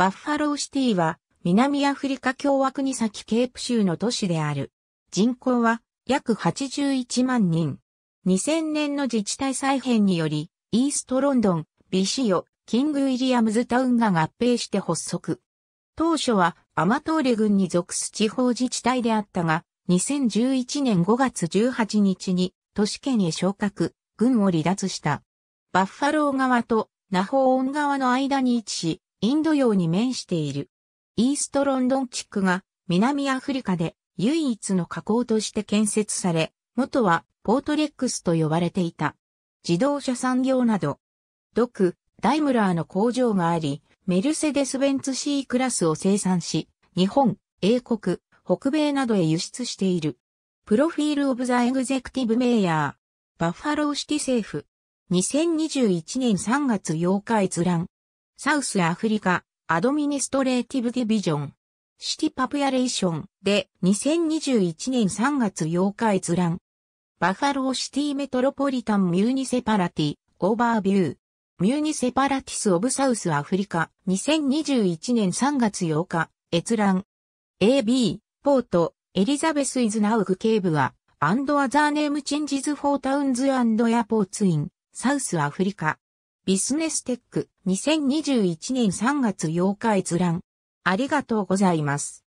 バッファローシティは南アフリカ共和国先ケープ州の都市である。人口は約81万人。2000年の自治体再編により、イーストロンドン、ビシオ、キング・ウィリアムズタウンが合併して発足。当初はアマトーレ軍に属す地方自治体であったが、2011年5月18日に都市圏へ昇格、軍を離脱した。バッファロー側とナホーン側の間に位置し、インド洋に面している。イーストロンドン地区が南アフリカで唯一の河口として建設され、元はポートレックスと呼ばれていた。自動車産業など、ドク、ダイムラーの工場があり、メルセデス・ベンツ C クラスを生産し、日本、英国、北米などへ輸出している。プロフィール・オブ・ザ・エグゼクティブ・メイヤー。バッファローシティ政府。2021年3月8日閲覧。サウスアフリカ、アドミニストレーティブディビジョン、シティパプヤレーションで2021年3月8日閲覧。バファローシティメトロポリタンミューニセパラティ、オーバービュー。ミューニセパラティス・オブ・サウス・アフリカ、2021年3月8日、閲覧。AB、ポート、エリザベス・イズ・ナウグ・ケーブは、アンド・アザー・ネーム・チェンジズ・フォー・タウンズ・アンド・エアポーツ・イン、サウス・アフリカ。ビスネステック2021年3月8日閲覧。ありがとうございます。